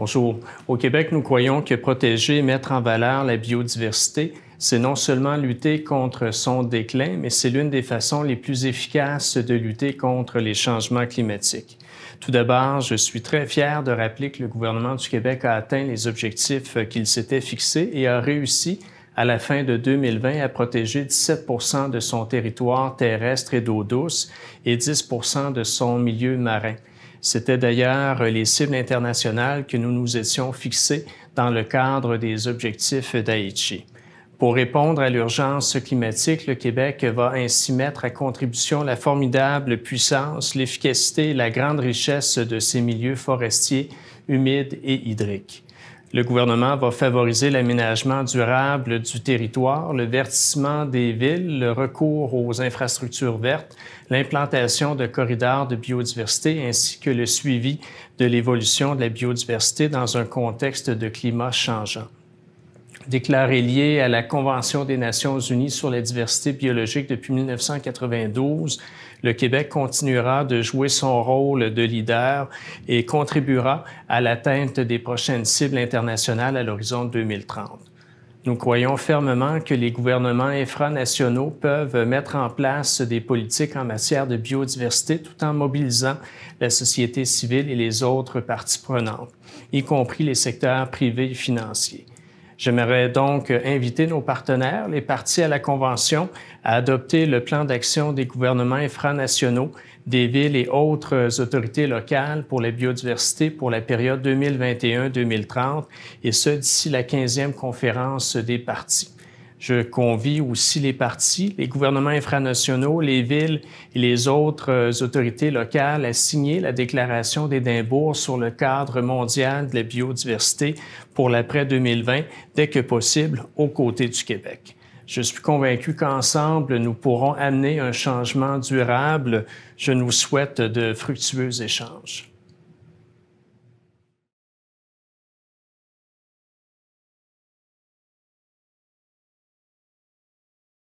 Bonjour. Au Québec, nous croyons que protéger et mettre en valeur la biodiversité, c'est non seulement lutter contre son déclin, mais c'est l'une des façons les plus efficaces de lutter contre les changements climatiques. Tout d'abord, je suis très fier de rappeler que le gouvernement du Québec a atteint les objectifs qu'il s'était fixés et a réussi à la fin de 2020 à protéger 17 de son territoire terrestre et d'eau douce et 10 de son milieu marin. C'était d'ailleurs les cibles internationales que nous nous étions fixées dans le cadre des objectifs d'Aichi. Pour répondre à l'urgence climatique, le Québec va ainsi mettre à contribution la formidable puissance, l'efficacité et la grande richesse de ses milieux forestiers, humides et hydriques. Le gouvernement va favoriser l'aménagement durable du territoire, le vertissement des villes, le recours aux infrastructures vertes, l'implantation de corridors de biodiversité ainsi que le suivi de l'évolution de la biodiversité dans un contexte de climat changeant déclaré lié à la Convention des Nations Unies sur la diversité biologique depuis 1992, le Québec continuera de jouer son rôle de leader et contribuera à l'atteinte des prochaines cibles internationales à l'horizon 2030. Nous croyons fermement que les gouvernements infranationaux peuvent mettre en place des politiques en matière de biodiversité tout en mobilisant la société civile et les autres parties prenantes, y compris les secteurs privés et financiers. J'aimerais donc inviter nos partenaires, les partis à la Convention, à adopter le plan d'action des gouvernements infranationaux des villes et autres autorités locales pour la biodiversité pour la période 2021-2030, et ce, d'ici la 15e conférence des partis. Je convie aussi les partis, les gouvernements infranationaux, les villes et les autres euh, autorités locales à signer la déclaration d'Édimbourg sur le cadre mondial de la biodiversité pour l'après 2020 dès que possible aux côtés du Québec. Je suis convaincu qu'ensemble, nous pourrons amener un changement durable. Je nous souhaite de fructueux échanges.